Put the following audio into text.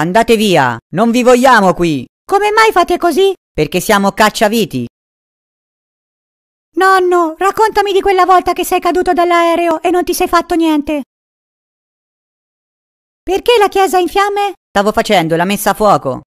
Andate via! Non vi vogliamo qui! Come mai fate così? Perché siamo cacciaviti! Nonno, raccontami di quella volta che sei caduto dall'aereo e non ti sei fatto niente. Perché la chiesa è in fiamme? Stavo facendo la messa a fuoco.